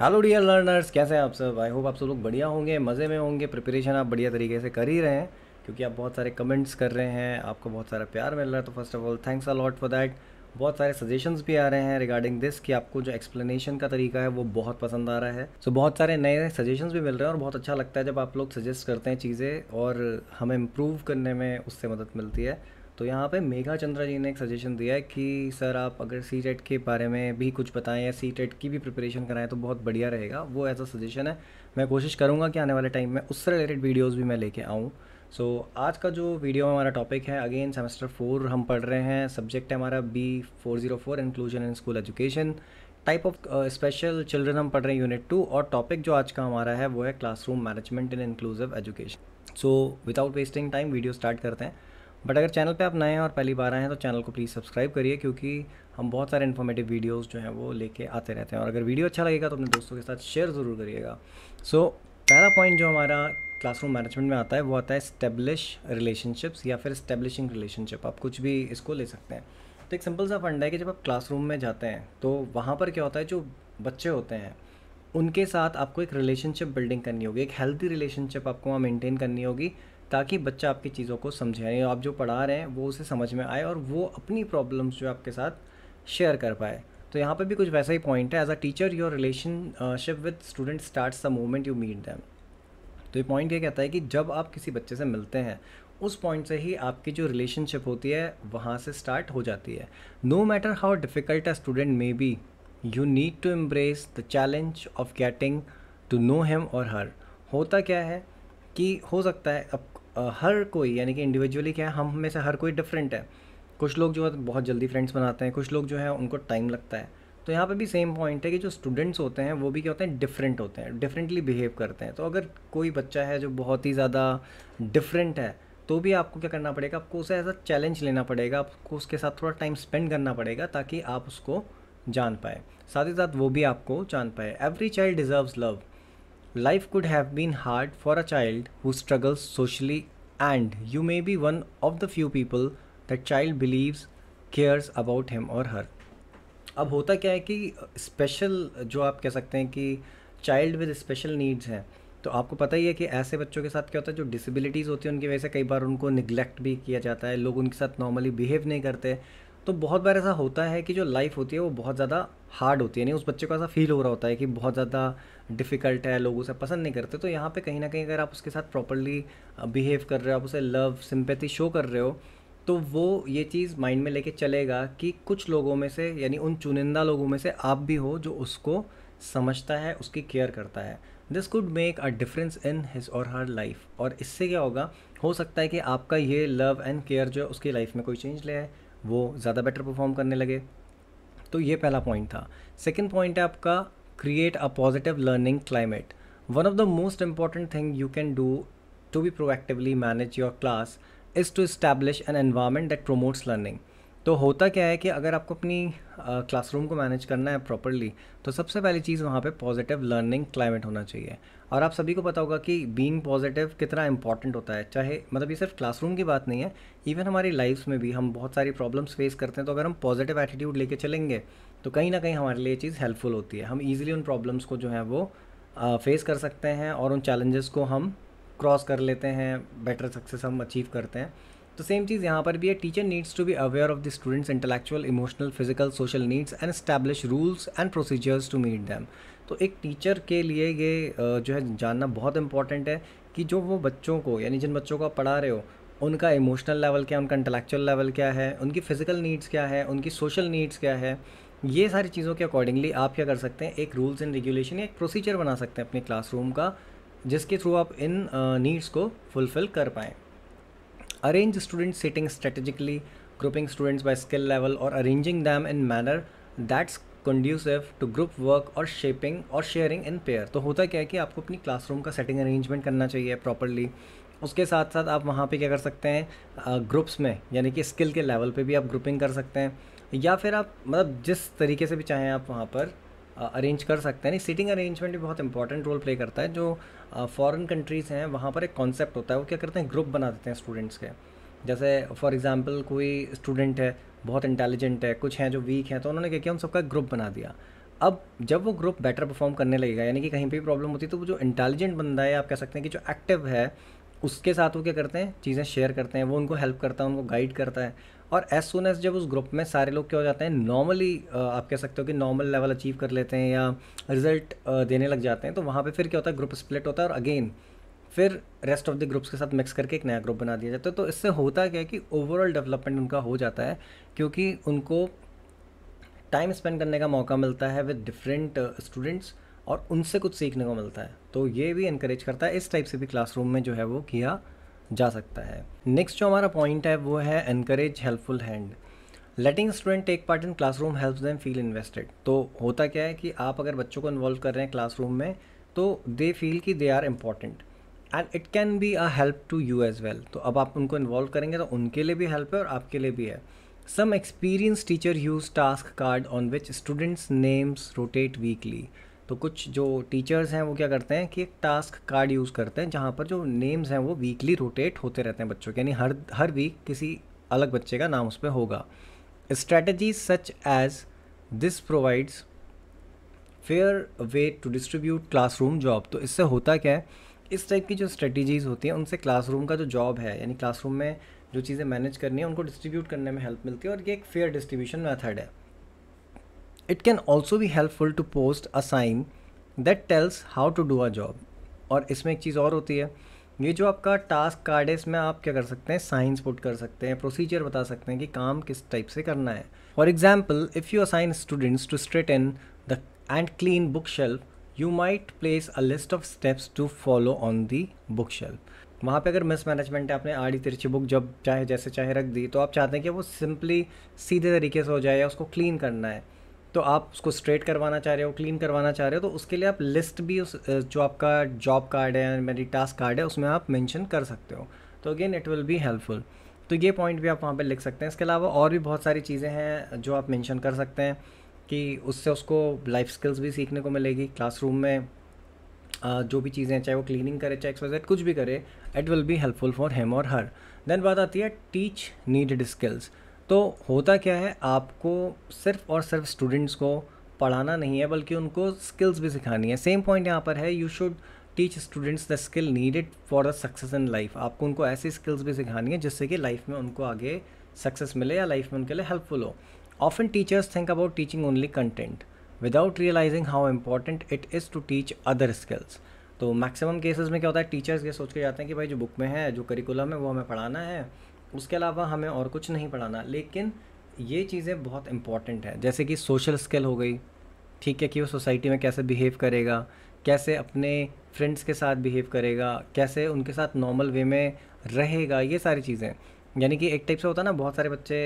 Hello dear learners कैसे हैं आप सब आई होप आप सब लोग बढ़िया होंगे मज़े में होंगे प्रिपरेशन आप बढ़िया तरीके से कर ही रहे हैं क्योंकि आप बहुत सारे कमेंट्स कर रहे हैं आपको बहुत सारा प्यार मिल रहा है तो first of all thanks lot for that बहुत सारे सजेशंस भी आ रहे हैं रिगार्डिंग दिस कि आपको जो एक्सप्लेनेशन का तरीका है वो बहुत पसंद आ रहा है सो so, बहुत सारे नए सजेशंस भी मिल रहे हैं और बहुत अच्छा लगता है जब आप लोग सजेस्ट करते हैं चीज़ें और हमें इम्प्रूव करने में उससे मदद मिलती है तो यहाँ पे मेघा चंद्रा जी ने एक सजेशन दिया है कि सर आप अगर सी टेट e के बारे में भी कुछ बताएं या सी टेट e की भी प्रिपरेशन कराएं तो बहुत बढ़िया रहेगा वो ऐसा सजेशन है मैं कोशिश करूँगा कि आने वाले टाइम में उससे रिलेटेड वीडियोज़ भी मैं लेके आऊँ सो so, आज का जो वीडियो हमारा टॉपिक है अगेन सेमेस्टर फोर हम पढ़ रहे हैं सब्जेक्ट है हमारा B four zero four inclusion in school education type of special children हम पढ़ रहे हैं यूनिट टू और टॉपिक जो आज का हमारा है वो है classroom management in inclusive education so without wasting time video start करते हैं बट अगर चैनल पे आप नए हैं और पहली बार आए हैं तो चैनल को प्लीज़ सब्सक्राइब करिए क्योंकि हम बहुत सारे इन्फॉर्मेटिव वीडियोज़ जो हैं वो लेके आते रहते हैं और अगर वीडियो अच्छा लगेगा तो अपने दोस्तों के साथ शेयर ज़रूर करिएगा सो so, पहला पॉइंट जो हमारा क्लासरूम मैनेजमेंट में आता है वो आता है स्टेब्लिश रिलेशनशिप्स या फिर स्टेब्लिशिंग रिलेशनशिप आप कुछ भी इसको ले सकते हैं तो एक सिंपल सा फंड है कि जब आप क्लासरूम में जाते हैं तो वहाँ पर क्या होता है जो बच्चे होते हैं उनके साथ आपको एक रिलेशनशिप बिल्डिंग करनी होगी एक हेल्दी रिलेशनशिप आपको वहाँ मेंटेन करनी होगी ताकि बच्चा आपकी चीज़ों को समझे यानी आप जो पढ़ा रहे हैं वो उसे समझ में आए और वो अपनी प्रॉब्लम्स जो आपके साथ शेयर कर पाए तो यहाँ पर भी कुछ वैसा ही पॉइंट है as a teacher your relationship with student start the moment you meet them तो ये पॉइंट ये कहता है कि जब आप किसी बच्चे से मिलते हैं उस पॉइंट से ही आपकी जो रिलेशनशिप होती है वहाँ से स्टार्ट हो जाती है no matter how difficult a student may be you need to embrace the challenge of getting to know him or her होता क्या है कि हो सकता है अब हर कोई यानी कि इंडिविजुअली क्या है हम में से हर कोई डिफरेंट है कुछ लोग जो है बहुत जल्दी फ्रेंड्स बनाते हैं कुछ लोग जो है उनको टाइम लगता है तो यहाँ पे भी सेम पॉइंट है कि जो स्टूडेंट्स होते हैं वो भी क्या होते हैं डिफरेंट होते हैं डिफरेंटली बिहेव करते हैं तो अगर कोई बच्चा है जो बहुत ही ज़्यादा डिफरेंट है तो भी आपको क्या करना पड़ेगा आपको उसे एज अ चैलेंज लेना पड़ेगा आपको उसके साथ थोड़ा टाइम स्पेंड करना पड़ेगा ताकि आप उसको जान पाए साथ ही साथ वो भी आपको जान पाए every child deserves love life could have been hard for a child who struggles socially and you may be one of the few people that child believes cares about him or her अब होता क्या है कि special जो आप कह सकते हैं कि चाइल्ड विद स्पेशल नीड्स हैं तो आपको पता ही है कि ऐसे बच्चों के साथ क्या होता है जो डिसेबिलिटीज़ होती हैं उनकी वजह से कई बार उनको निगलेक्ट भी किया जाता है लोग उनके साथ नॉर्मली बिहेव नहीं करते तो बहुत बार ऐसा होता है कि जो लाइफ होती है वो बहुत ज़्यादा हार्ड होती है यानी उस बच्चे को ऐसा फील हो रहा होता है कि बहुत ज़्यादा डिफ़िकल्ट है लोग उसे पसंद नहीं करते तो यहाँ पे कहीं ना कहीं अगर आप उसके साथ प्रॉपरली बिहेव कर रहे हो आप उसे लव सिंपैथी शो कर रहे हो तो वो ये चीज़ माइंड में लेके चलेगा कि कुछ लोगों में से यानी उन चुनिंदा लोगों में से आप भी हो जो उसको समझता है उसकी केयर करता है this could make a difference in his or her life और इससे क्या होगा हो सकता है कि आपका ये लव एंड केयर जो है उसकी लाइफ में कोई चेंज ले आए वो ज़्यादा बेटर परफॉर्म करने लगे तो ये पहला पॉइंट था सेकेंड पॉइंट है आपका create a positive learning climate. One of the most important thing you can do to be proactively manage your class is to establish an environment that promotes learning. तो होता क्या है कि अगर आपको अपनी क्लासरूम को मैनेज करना है प्रॉपरली तो सबसे पहली चीज़ वहाँ पे पॉजिटिव लर्निंग क्लाइमेट होना चाहिए और आप सभी को पता होगा कि बीइंग पॉजिटिव कितना इंपॉर्टेंट होता है चाहे मतलब ये सिर्फ क्लासरूम की बात नहीं है इवन हमारी लाइफ्स में भी हम बहुत सारी प्रॉब्लम्स फेस करते हैं तो अगर हम पॉजिटिव एटीट्यूड लेके चलेंगे तो कहीं ना कहीं हमारे लिए ये चीज़ हेल्पफुल होती है हम ईज़िली उन प्रॉब्लम्स को जो है वो फेस कर सकते हैं और उन चैलेंजेस को हम क्रॉस कर लेते हैं बेटर सक्सेस हम अचीव करते हैं तो सेम चीज़ यहाँ पर भी है teacher needs to be aware of the students intellectual emotional physical social needs and establish rules and procedures to meet them तो एक टीचर के लिए ये जो है जानना बहुत इंपॉर्टेंट है कि जो वो बच्चों को यानी जिन बच्चों को आप पढ़ा रहे हो उनका इमोशनल लेवल क्या है उनका इंटेलेक्चुअल लेवल क्या है उनकी फ़िज़िकल नीड्स क्या है उनकी सोशल नीड्स क्या है ये सारी चीज़ों के अकॉर्डिंगली आप क्या कर सकते हैं एक रूल्स एंड रेगुलेशन या एक प्रोसीजर बना सकते हैं अपने क्लासरूम का जिसके थ्रू आप इन नीड्स को फुलफ़िल कर पाएँ arrange student sitting strategically grouping students by skill level और arranging them in manner that's conducive to group work और शेपिंग और शेयरिंग इन पेयर तो होता क्या है कि आपको अपनी क्लासरूम का सेटिंग अरेंजमेंट करना चाहिए प्रॉपरली उसके साथ साथ आप वहाँ पे क्या कर सकते हैं ग्रुप्स में यानी कि स्किल के लेवल पे भी आप ग्रुपिंग कर सकते हैं या फिर आप मतलब जिस तरीके से भी चाहें आप वहाँ पर अरेंज कर सकते हैं सीटिंग अरेंजमेंट भी बहुत इंपॉर्टेंट रोल प्ले करता है जो फॉरेन कंट्रीज़ हैं वहाँ पर एक कॉन्सेप्ट होता है वो क्या करते हैं ग्रुप बना देते हैं स्टूडेंट्स के जैसे फॉर एग्ज़ाम्पल कोई स्टूडेंट है बहुत इंटेलिजेंट है कुछ हैं जो वीक हैं तो उन्होंने क्या किया उन सबका ग्रुप बना दिया अब जब वो ग्रुप बेटर परफॉर्म करने लगेगा यानी कि कहीं पर भी प्रॉब्लम होती है तो वो जो इंटेलिजेंट बंदा है आप कह सकते हैं कि जो एक्टिव है उसके साथ वो क्या करते हैं चीज़ें शेयर करते हैं वो उनको हेल्प करता है उनको गाइड करता है और एज सुन एज जब उस ग्रुप में सारे लोग क्या हो जाते हैं नॉर्मली आप कह सकते हो कि नॉर्मल लेवल अचीव कर लेते हैं या रिजल्ट देने लग जाते हैं तो वहाँ पे फिर क्या होता है ग्रुप स्प्लिट होता है और अगेन फिर रेस्ट ऑफ द ग्रुप्स के साथ मिक्स करके एक नया ग्रुप बना दिया जाता है तो इससे होता क्या है कि ओवरऑल डेवलपमेंट उनका हो जाता है क्योंकि उनको टाइम स्पेंड करने का मौका मिलता है विद डिफरेंट स्टूडेंट्स और उनसे कुछ सीखने को मिलता है तो ये भी इनक्रेज करता है इस टाइप से भी क्लासरूम में जो है वो किया जा सकता है नेक्स्ट जो हमारा पॉइंट है वो है increase helpful hand letting student take part in classroom help them feel invested तो होता क्या है कि आप अगर बच्चों को इन्वॉल्व कर रहे हैं क्लासरूम में तो दे फील कि they are important and it can be a help to you as well तो अब आप उनको इन्वॉल्व करेंगे तो उनके लिए भी हेल्प है और आपके लिए भी है some experience teacher use task card on which students names rotate weekly तो कुछ जो टीचर्स हैं वो क्या करते हैं कि एक टास्क कार्ड यूज़ करते हैं जहाँ पर जो नेम्स हैं वो वीकली रोटेट होते रहते हैं बच्चों के यानी हर हर वीक किसी अलग बच्चे का नाम उस पर होगा strategy such as this provides fair way to distribute classroom job तो इससे होता क्या है इस टाइप की जो स्ट्रेटजीज़ होती हैं उनसे क्लासरूम का जो जॉब है यानी क्लासरूम में जो चीज़ें मैनेज करनी है उनको डिस्ट्रीब्यूट करने में हेल्प मिलती है और ये एक फेयर डिस्ट्रीब्यूशन मैथड है इट कैन ऑल्सो भी helpful to post a sign that tells how to do a job और इसमें एक चीज़ और होती है ये जो आपका टास्क कार्ड है इसमें आप क्या कर सकते हैं साइंस पुट कर सकते हैं प्रोसीजर बता सकते हैं कि काम किस टाइप से करना है for example if you assign students to straighten the end clean bookshelf you might place a list of steps to follow on the bookshelf वहाँ पे अगर मिसमैनेजमेंट है आपने आड़ी तिरछी बुक जब चाहे जैसे चाहे रख दी तो आप चाहते हैं कि वो सिंपली सीधे तरीके से हो जाए या उसको क्लीन करना है तो आप उसको स्ट्रेट करवाना चाह रहे हो क्लीन करवाना चाह रहे हो तो उसके लिए आप लिस्ट भी उस जो आपका जॉब कार्ड है मेरी टास्क कार्ड है उसमें आप मैंशन कर सकते हो तो again it will be helpful तो ये पॉइंट भी आप वहाँ पर लिख सकते हैं इसके अलावा और भी बहुत सारी चीज़ें हैं जो आप मैंशन कर सकते हैं कि उससे उसको लाइफ स्किल्स भी सीखने को मिलेगी क्लासरूम में जो भी चीज़ें चाहे वो क्लीनिंग करे चाहे एक्सरसाइज कुछ भी करे it will be helpful for him or her then बात आती है टीच नीडेड स्किल्स तो होता क्या है आपको सिर्फ और सिर्फ स्टूडेंट्स को पढ़ाना नहीं है बल्कि उनको स्किल्स भी सिखानी है सेम पॉइंट यहाँ पर है you should teach students the skill needed for the success in life आपको उनको ऐसी स्किल्स भी सिखानी है जिससे कि लाइफ में उनको आगे सक्सेस मिले या लाइफ में उनके लिए हेल्पफुल हो often teachers think about teaching only content without realising how important it is to teach other skills तो मैक्सिमम केसेस में क्या होता है टीचर्स ये सोच के जाते हैं कि भाई जो बुक में है जो करिकुलम है वो हमें पढ़ाना है उसके अलावा हमें और कुछ नहीं पढ़ाना लेकिन ये चीज़ें बहुत इम्पॉर्टेंट है जैसे कि सोशल स्किल हो गई ठीक है कि वो सोसाइटी में कैसे बिहेव करेगा कैसे अपने फ्रेंड्स के साथ बिहेव करेगा कैसे उनके साथ नॉर्मल वे में रहेगा ये सारी चीज़ें यानी कि एक टाइप से होता है ना बहुत सारे बच्चे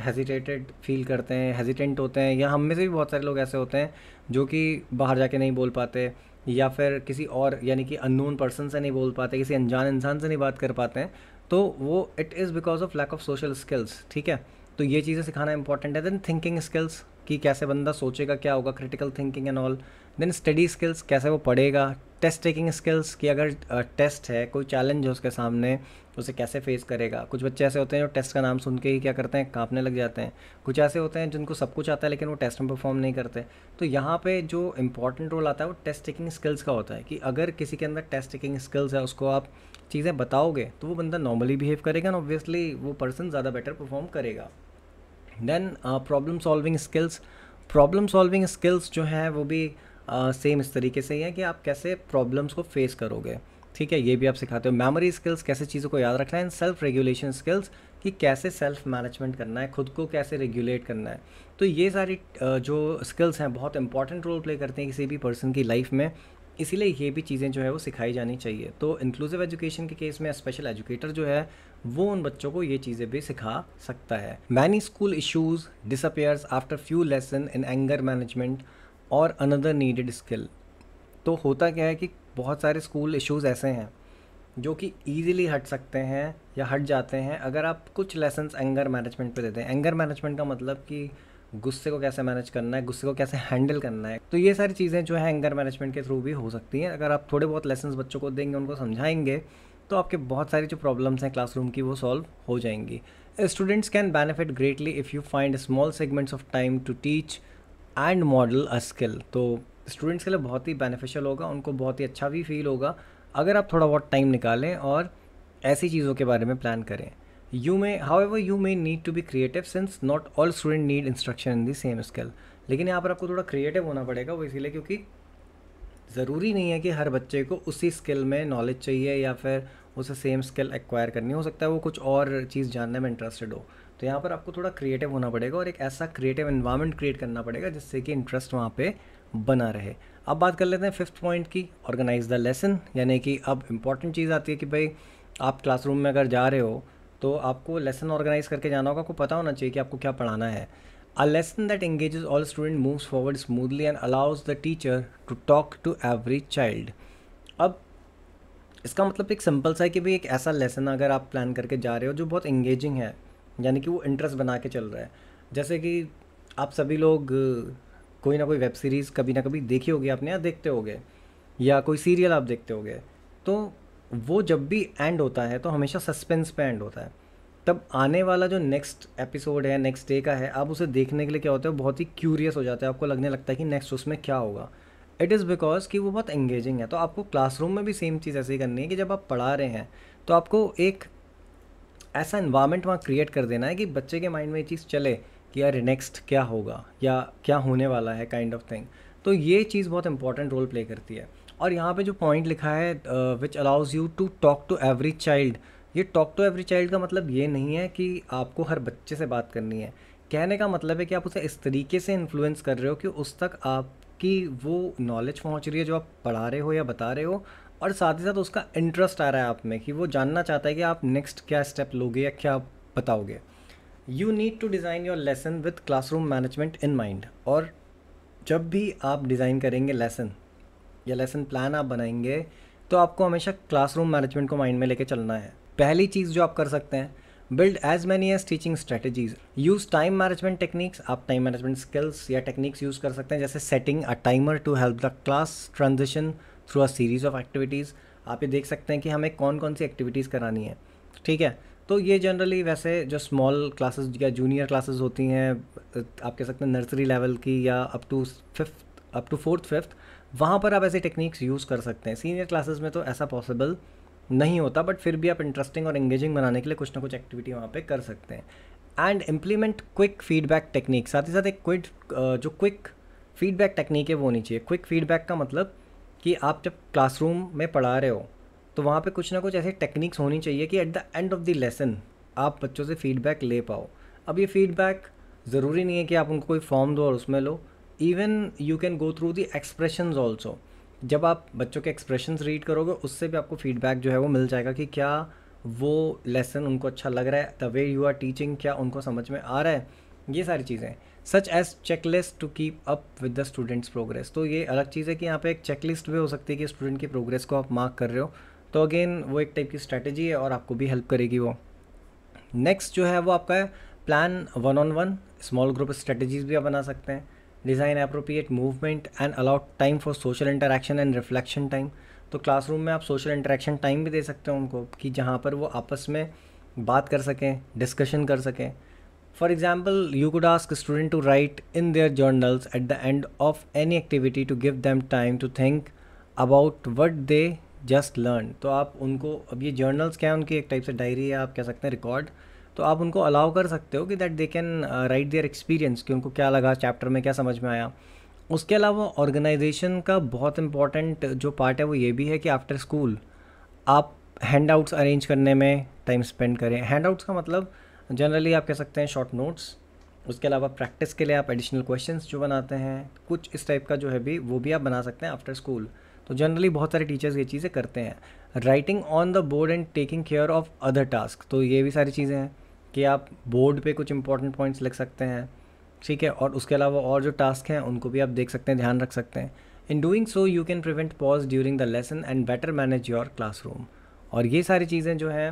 हेजिटेटेड फील करते हैं हेजिटेंट होते हैं या हम में से भी बहुत सारे लोग ऐसे होते हैं जो कि बाहर जाके नहीं बोल पाते या फिर किसी और यानी कि अननोन पर्सन से नहीं बोल पाते किसी अनजान इंसान से नहीं बात कर पाते हैं तो वो it is because of lack of social skills ठीक है तो ये चीज़ें सिखाना इंपॉर्टेंट है देन थिंकिंग स्किल्स कि कैसे बंदा सोचेगा क्या होगा critical thinking and all then study skills कैसे वो पढ़ेगा टेस्ट टेकिंग स्किल्स कि अगर टेस्ट uh, है कोई चैलेंज है उसके सामने उसे कैसे फेस करेगा कुछ बच्चे ऐसे होते हैं जो टेस्ट का नाम सुन के ही क्या करते हैं कांपने लग जाते हैं कुछ ऐसे होते हैं जिनको सब कुछ आता है लेकिन वो टेस्ट में परफॉर्म नहीं करते तो यहाँ पे जो इंपॉर्टेंट रोल आता है वो टेस्ट टेकिंग स्किल्स का होता है कि अगर किसी के अंदर टेस्ट टेकिंग स्किल्स है उसको आप चीज़ें बताओगे तो वो बंदा नॉर्मली बिहेव करेगा ना ऑब्वियसली वो पर्सन ज़्यादा बेटर परफॉर्म करेगा then problem solving skills problem solving skills जो हैं वो भी सेम uh, इस तरीके से ही है कि आप कैसे प्रॉब्लम्स को फेस करोगे ठीक है ये भी आप सिखाते हो मेमोरी स्किल्स कैसे चीज़ों को याद रखना है एंड सेल्फ रेगुलेशन स्किल्स कि कैसे सेल्फ मैनेजमेंट करना है खुद को कैसे रेगुलेट करना है तो ये सारी uh, जो स्किल्स हैं बहुत इंपॉर्टेंट रोल प्ले करते हैं किसी भी पर्सन की लाइफ में इसीलिए ये भी चीज़ें जो है वो सिखाई जानी चाहिए तो इंक्लूसिव एजुकेशन के केस में स्पेशल एजुकेटर जो है वो उन बच्चों को ये चीज़ें भी सिखा सकता है many school issues disappears after few lesson in anger management or another needed skill तो होता क्या है कि बहुत सारे स्कूल इशूज़ ऐसे हैं जो कि ईजिली हट सकते हैं या हट जाते हैं अगर आप कुछ लेसन एंगर मैनेजमेंट पर देते हैं एंगर मैनेजमेंट का मतलब कि गुस्से को कैसे मैनेज करना है गुस्से को कैसे हैंडल करना है तो ये सारी चीज़ें जो है एंगर मैनेजमेंट के थ्रू भी हो सकती हैं अगर आप थोड़े बहुत लेसन बच्चों को देंगे उनको समझाएंगे तो आपके बहुत सारी जो प्रॉब्लम्स हैं क्लासरूम की वो सॉल्व हो जाएंगी students can benefit greatly if you find small segments of time to teach and model a skill तो स्टूडेंट्स के लिए बहुत ही बेनिफिशियल होगा उनको बहुत ही अच्छा भी फील होगा अगर आप थोड़ा बहुत टाइम निकालें और ऐसी चीज़ों के बारे में प्लान करें you may however you may need to be creative since not all student need instruction in the same skill लेकिन यहाँ पर आपको थोड़ा क्रिएटिव होना पड़ेगा वो इसीलिए क्योंकि ज़रूरी नहीं है कि हर बच्चे को उसी स्किल में नॉलेज चाहिए या फिर उसे सेम स्किल एक्वायर करनी हो सकता है वो कुछ और चीज़ जानने में इंटरेस्टेड हो तो यहाँ पर आपको थोड़ा क्रिएटिव होना पड़ेगा और एक ऐसा क्रिएटिव इन्वायरमेंट क्रिएट करना पड़ेगा जिससे कि इंटरेस्ट वहाँ पर बना रहे अब बात कर लेते हैं फिफ्थ पॉइंट की ऑर्गेनाइज द लेसन यानी कि अब इम्पॉर्टेंट चीज़ आती है कि भाई आप क्लासरूम में अगर जा रहे हो तो आपको लेसन ऑर्गेनाइज करके जाना होगा आपको पता होना चाहिए कि आपको क्या पढ़ाना है a lesson that engages all student moves forward smoothly and allows the teacher to talk to every child अब इसका मतलब एक सिंपल सा है कि भाई एक ऐसा लेसन अगर आप प्लान करके जा रहे हो जो बहुत इंगेजिंग है यानी कि वो इंटरेस्ट बना के चल रहा है जैसे कि आप सभी लोग कोई ना कोई वेब सीरीज़ कभी ना कभी देखी होगी आपने या देखते होगे या कोई सीरियल आप देखते होगे तो वो जब भी एंड होता है तो हमेशा सस्पेंस पे एंड होता है तब आने वाला जो नेक्स्ट एपिसोड है नेक्स्ट डे का है आप उसे देखने के लिए क्या होता है बहुत ही क्यूरियस हो जाते हैं आपको लगने लगता है कि नेक्स्ट उसमें क्या होगा इट इज़ बिकॉज कि वो बहुत एंगेजिंग है तो आपको क्लासरूम में भी सेम चीज़ ऐसी करनी है कि जब आप पढ़ा रहे हैं तो आपको एक ऐसा इन्वामेंट वहाँ क्रिएट कर देना है कि बच्चे के माइंड में ये चीज़ चले कि यार नेक्स्ट क्या होगा या क्या होने वाला है काइंड ऑफ थिंग तो ये चीज़ बहुत इंपॉर्टेंट रोल प्ले करती है और यहाँ पे जो पॉइंट लिखा है which allows you to talk to every child ये टॉक टू एवरी चाइल्ड का मतलब ये नहीं है कि आपको हर बच्चे से बात करनी है कहने का मतलब है कि आप उसे इस तरीके से इन्फ्लुएंस कर रहे हो कि उस तक आपकी वो नॉलेज पहुँच रही है जो आप पढ़ा रहे हो या बता रहे हो और साथ ही साथ उसका इंटरेस्ट आ रहा है आप में कि वो जानना चाहता है कि आप नेक्स्ट क्या स्टेप लोगे या क्या बताओगे you need to design your lesson with classroom management in mind और जब भी आप डिज़ाइन करेंगे लेसन या लेसन प्लान आप बनाएंगे तो आपको हमेशा क्लासरूम मैनेजमेंट को माइंड में लेके चलना है पहली चीज़ जो आप कर सकते हैं build as many as teaching strategies use time management techniques आप टाइम मैनेजमेंट स्किल्स या टेक्निक्स यूज़ कर सकते हैं जैसे setting a timer to help the class transition through a series of activities आप ये देख सकते हैं कि हमें कौन कौन सी एक्टिविटीज़ करानी है ठीक है तो ये जनरली वैसे जो स्मॉल क्लासेस या जूनियर क्लासेस होती हैं आप कह सकते हैं नर्सरी लेवल की या up to fifth up to fourth fifth वहाँ पर आप ऐसे टेक्निक्स यूज़ कर सकते हैं सीनियर क्लासेस में तो ऐसा पॉसिबल नहीं होता बट फिर भी आप इंटरेस्टिंग और एंगेजिंग बनाने के लिए कुछ ना कुछ एक्टिविटी वहाँ पर कर सकते हैं and implement quick feedback technique साथ ही साथ एक क्विड जो क्विक फीडबैक टेक्निक है वो होनी चाहिए क्विक फीडबैक का मतलब कि आप जब क्लासरूम में पढ़ा रहे हो तो वहाँ पे कुछ ना कुछ ऐसे टेक्निक्स होनी चाहिए कि at the end of the lesson आप बच्चों से फीडबैक ले पाओ अब ये फीडबैक ज़रूरी नहीं है कि आप उनको कोई फॉर्म दो और उसमें लो even you can go through the expression also जब आप बच्चों के एक्सप्रेशन रीड करोगे उससे भी आपको फीडबैक जो है वो मिल जाएगा कि क्या वो लेसन उनको अच्छा लग रहा है the way you are teaching क्या उनको समझ में आ रहा है ये सारी चीज़ें such as checklist to keep up with the students progress तो ये अलग चीज़ है कि यहाँ पे एक चेकलिस्ट भी हो सकती है कि स्टूडेंट की प्रोग्रेस को आप मार्क कर रहे हो तो अगेन वो एक टाइप की स्ट्रैटेजी है और आपको भी हेल्प करेगी वो नेक्स्ट जो है वो आपका है plan one on one small group strategies भी आप बना सकते हैं design appropriate movement and allow time for social interaction and reflection time तो क्लासरूम में आप सोशल इंटरेक्शन टाइम भी दे सकते हो उनको कि जहाँ पर वो आपस में बात कर सकें डिस्कशन कर सकें for example you could ask student to write in their journals at the end of any activity to give them time to think about what they just learn तो आप उनको अब ये जर्नल्स क्या है उनकी एक टाइप से डायरी है आप कह सकते हैं रिकॉर्ड तो आप उनको अलाउ कर सकते हो कि that they can write their experience कि उनको क्या लगा चैप्टर में क्या समझ में आया उसके अलावा ऑर्गेनाइजेशन का बहुत इंपॉर्टेंट जो पार्ट है वो ये भी है कि आफ्टर स्कूल आप हैंड आउट्स अरेंज करने में टाइम स्पेंड करें हैंड आउट्स का मतलब जनरली आप कह सकते हैं शॉर्ट नोट्स उसके अलावा प्रैक्टिस के लिए आप एडिशनल क्वेश्चंस जो बनाते हैं कुछ इस टाइप का जो है भी वो भी आप बना सकते हैं आफ्टर स्कूल तो जनरली बहुत सारे टीचर्स ये चीज़ें करते हैं writing on the board and taking care of other task तो ये भी सारी चीज़ें हैं कि आप बोर्ड पे कुछ इंपॉर्टेंट पॉइंट्स लिख सकते हैं ठीक है और उसके अलावा और जो टास्क हैं उनको भी आप देख सकते हैं ध्यान रख सकते हैं in doing so you can prevent pause during the lesson and better manage your classroom और ये सारी चीज़ें जो हैं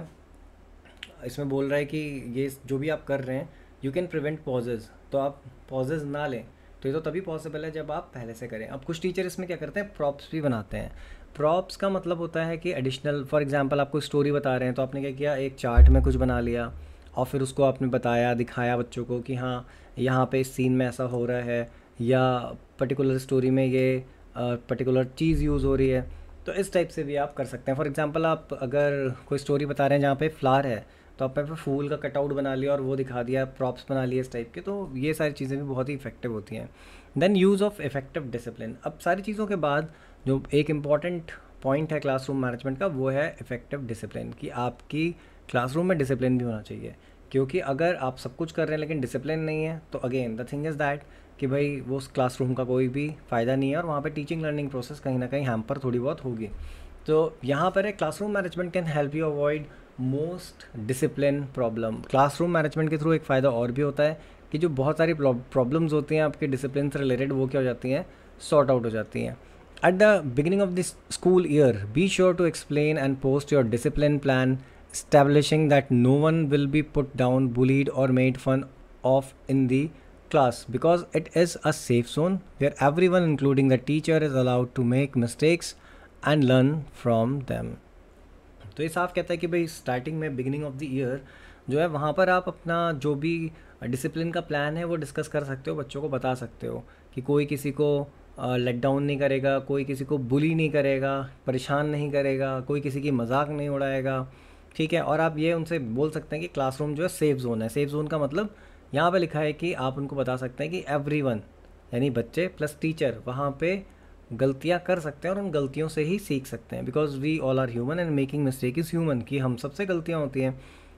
इसमें बोल रहा है कि ये जो भी आप कर रहे हैं यू कैन प्रिवेंट पॉजेज तो आप पॉजेज ना लें तो ये तो तभी पॉसिबल है जब आप पहले से करें अब कुछ टीचर इसमें क्या करते हैं प्रॉप्स भी बनाते हैं प्रॉप्स का मतलब होता है कि एडिशनल फॉर एग्जांपल आपको स्टोरी बता रहे हैं तो आपने क्या किया एक चार्ट में कुछ बना लिया और फिर उसको आपने बताया दिखाया बच्चों को कि हाँ यहाँ पे इस सीन में ऐसा हो रहा है या पर्टिकुलर स्टोरी में ये पर्टिकुलर चीज़ यूज़ हो रही है तो इस टाइप से भी आप कर सकते हैं फॉर एग्ज़ाम्पल आप अगर कोई स्टोरी बता रहे हैं जहाँ पे फ्लावर है तो आपने पे फूल का कटआउट बना लिया और वो दिखा दिया प्रॉप्स बना लिए इस टाइप के तो ये सारी चीज़ें भी बहुत ही इफेक्टिव होती हैं then use of effective discipline अब सारी चीज़ों के बाद जो एक इम्पॉर्टेंट पॉइंट है क्लासरूम मैनेजमेंट का वो है इफेक्टिव डिसिप्लिन कि आपकी क्लासरूम में डिसिप्लिन भी होना चाहिए क्योंकि अगर आप सब कुछ कर रहे हैं लेकिन डिसिप्लिन नहीं है तो again the thing is that कि भाई वो उस क्लासरूम का कोई भी फ़ायदा नहीं है और वहाँ पे टीचिंग लर्निंग प्रोसेस कहीं ना कहीं हैम्पर थोड़ी बहुत होगी तो यहाँ पर है classroom management can help you avoid most discipline problem classroom management के थ्रू एक फ़ायदा और भी होता है कि जो बहुत सारी प्रॉब्लम्स होती हैं आपके डिसिप्लिन से रिलेटेड वो क्या हो जाती हैं सॉर्ट आउट हो जाती हैं at the beginning of this school year be sure to explain and post your discipline plan establishing that no one will be put down, bullied, or made fun of in the class because it is a safe zone where everyone, including the teacher, is allowed to make mistakes and learn from them. तो ये साफ कहता है कि भाई starting में beginning of the year जो है वहाँ पर आप अपना जो भी डिसिप्लिन का प्लान है वो डिस्कस कर सकते हो बच्चों को बता सकते हो कि कोई किसी को लेट डाउन नहीं करेगा कोई किसी को बुली नहीं करेगा परेशान नहीं करेगा कोई किसी की मजाक नहीं उड़ाएगा ठीक है और आप ये उनसे बोल सकते हैं कि क्लासरूम जो है सेफ जोन है सेफ जोन का मतलब यहाँ पे लिखा है कि आप उनको बता सकते हैं कि वन यानी बच्चे प्लस टीचर वहाँ पे गलतियाँ कर सकते हैं और उन गलतियों से ही सीख सकते हैं because we all are human and making mistake is human कि हम सबसे गलतियाँ होती हैं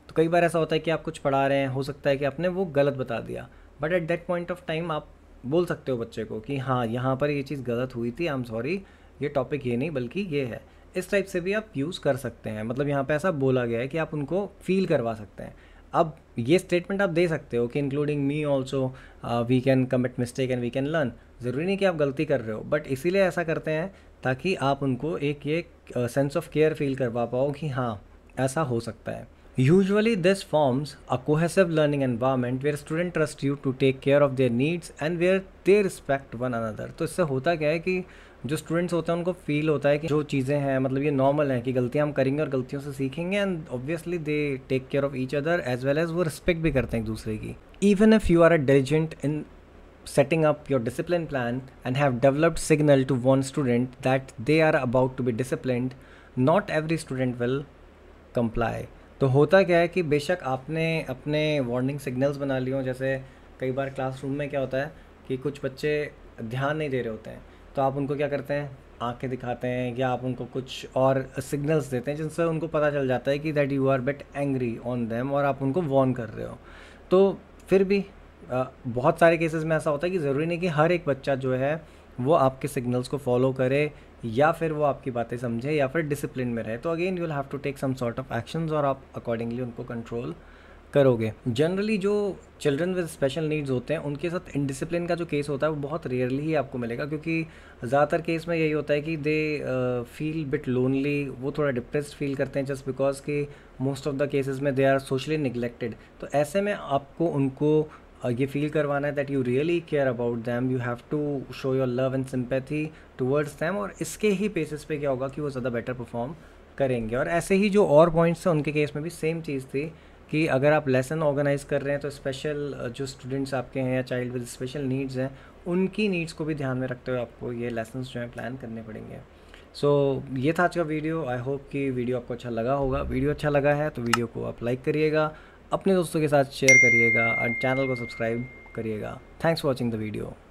तो कई बार ऐसा होता है कि आप कुछ पढ़ा रहे हैं हो सकता है कि आपने वो गलत बता दिया but at that point of time आप बोल सकते हो बच्चे को कि हाँ यहाँ पर ये चीज़ गलत हुई थी आई एम सॉरी ये टॉपिक ये नहीं बल्कि ये है इस टाइप से भी आप यूज़ कर सकते हैं मतलब यहाँ पे ऐसा बोला गया है कि आप उनको फील करवा सकते हैं अब ये स्टेटमेंट आप दे सकते हो कि including me also we can commit mistake and we can learn ज़रूरी नहीं कि आप गलती कर रहे हो बट इसीलिए ऐसा करते हैं ताकि आप उनको एक ये सेंस ऑफ केयर फील करवा पाओ कि हाँ ऐसा हो सकता है Usually, this forms a cohesive learning environment where students trust you to take care of their needs and where they respect one another तो इससे होता क्या है कि जो स्टूडेंट्स होते हैं उनको फील होता है कि जो चीज़ें हैं मतलब ये नॉर्मल हैं कि गलतियाँ हम करेंगे और गलतियों से सीखेंगे and obviously they take care of each other as well as वो रिस्पेक्ट भी करते हैं एक दूसरे की even if you are a diligent in setting up your discipline plan and have developed signal to one student that they are about to be discipline not every student will comply तो होता क्या है कि बेशक आपने अपने warning signals बना लिए हों जैसे कई बार क्लासरूम में क्या होता है कि कुछ बच्चे ध्यान नहीं दे रहे होते हैं तो आप उनको क्या करते हैं आंखें दिखाते हैं या आप उनको कुछ और सिग्नल्स देते हैं जिनसे उनको पता चल जाता है कि that you are bit angry on them और आप उनको वॉर्न कर रहे हो तो फिर भी बहुत सारे केसेस में ऐसा होता है कि ज़रूरी नहीं कि हर एक बच्चा जो है वो आपके सिग्नल्स को फॉलो करे या फिर वो आपकी बातें समझे या फिर डिसिप्लिन में रहे तो again you will have to take some sort of action और आप अकॉर्डिंगली उनको कंट्रोल करोगे जनरली जो चिल्ड्रन विद स्पेशल नीड्स होते हैं उनके साथ इनडिसिप्लिन का जो केस होता है वो बहुत रेयरली ही आपको मिलेगा क्योंकि ज़्यादातर केस में यही होता है कि दे फील बिट लोनली वो थोड़ा डिप्रेस्ड फील करते हैं जस्ट बिकॉज कि मोस्ट ऑफ द केसेस में दे आर सोशली निगलेक्टेड तो ऐसे में आपको उनको ये फील करवाना है that you really care about them you have to show your love and sympathy towards them और इसके ही बेसिस पे क्या होगा कि वो ज़्यादा बेटर परफॉर्म करेंगे और ऐसे ही जो और पॉइंट्स थे उनके केस में भी सेम चीज़ थी कि अगर आप लेसन ऑर्गेनाइज कर रहे हैं तो स्पेशल जो स्टूडेंट्स आपके हैं या चाइल्ड विद स्पेशल नीड्स हैं उनकी नीड्स को भी ध्यान में रखते हुए आपको ये लेसन जो हैं प्लान करने पड़ेंगे सो so, ये था आज का वीडियो आई होप कि वीडियो आपको अच्छा लगा होगा वीडियो अच्छा लगा है तो वीडियो को आप लाइक करिएगा अपने दोस्तों के साथ शेयर करिएगा और चैनल को सब्सक्राइब करिएगा thanks for watching the video